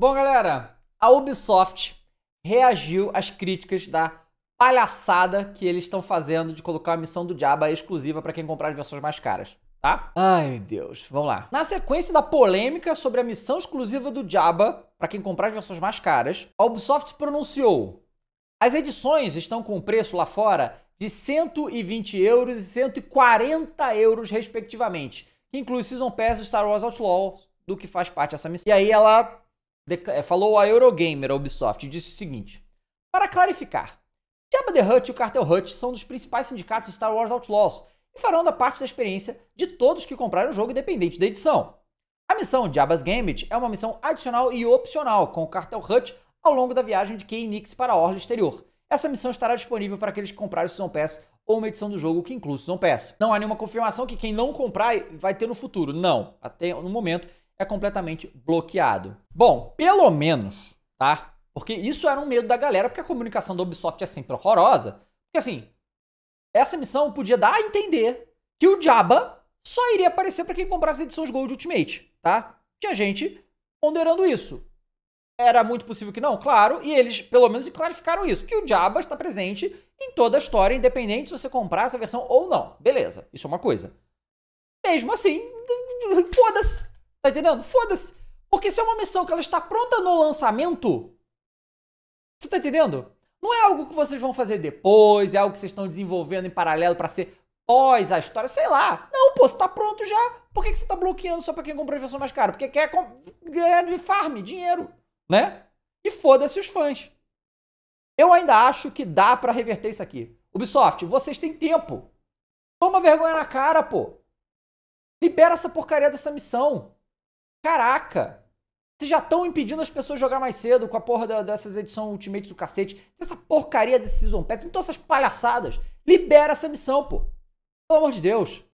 Bom, galera, a Ubisoft reagiu às críticas da palhaçada que eles estão fazendo de colocar a missão do Diaba exclusiva para quem comprar as versões mais caras, tá? Ai, Deus. Vamos lá. Na sequência da polêmica sobre a missão exclusiva do Diaba para quem comprar as versões mais caras, a Ubisoft se pronunciou. As edições estão com um preço lá fora de 120 euros e 140 euros, respectivamente, que inclui Season Pass do Star Wars Outlaw, do que faz parte dessa missão. E aí ela é, falou a Eurogamer, a Ubisoft, e disse o seguinte: Para clarificar, Jabba the Hutt e o Cartel Hutt são dos principais sindicatos Star Wars Outlaws e farão da parte da experiência de todos que compraram o jogo independente da edição. A missão Jabba's Gambit é uma missão adicional e opcional com o Cartel Hutt ao longo da viagem de Key Nix para a Orla Exterior. Essa missão estará disponível para aqueles que compraram o Season Pass ou uma edição do jogo que inclui o Season Pass. Não há nenhuma confirmação que quem não comprar vai ter no futuro. Não, até no momento é completamente bloqueado. Bom, pelo menos, tá? Porque isso era um medo da galera, porque a comunicação da Ubisoft é sempre horrorosa. Porque assim, essa missão podia dar a entender que o Jabba só iria aparecer para quem comprasse edições Gold Ultimate, tá? Tinha gente ponderando isso. Era muito possível que não, claro, e eles pelo menos clarificaram isso, que o Jabba está presente em toda a história, independente se você comprar essa versão ou não. Beleza, isso é uma coisa. Mesmo assim, foda-se. Tá entendendo? Foda-se. Porque se é uma missão que ela está pronta no lançamento, você tá entendendo? Não é algo que vocês vão fazer depois, é algo que vocês estão desenvolvendo em paralelo para ser pós a história, sei lá. Não, pô, você tá pronto já. Por que, que você tá bloqueando só pra quem comprou a versão mais cara? Porque quer ganhar de farm, dinheiro, né? E foda-se os fãs. Eu ainda acho que dá para reverter isso aqui. Ubisoft, vocês têm tempo. Toma vergonha na cara, pô. Libera essa porcaria dessa missão. Caraca! Vocês já estão impedindo as pessoas de jogar mais cedo com a porra da, dessas edições Ultimates do cacete. Essa porcaria desse Season Pass, Então todas essas palhaçadas. Libera essa missão, pô. Pelo amor de Deus.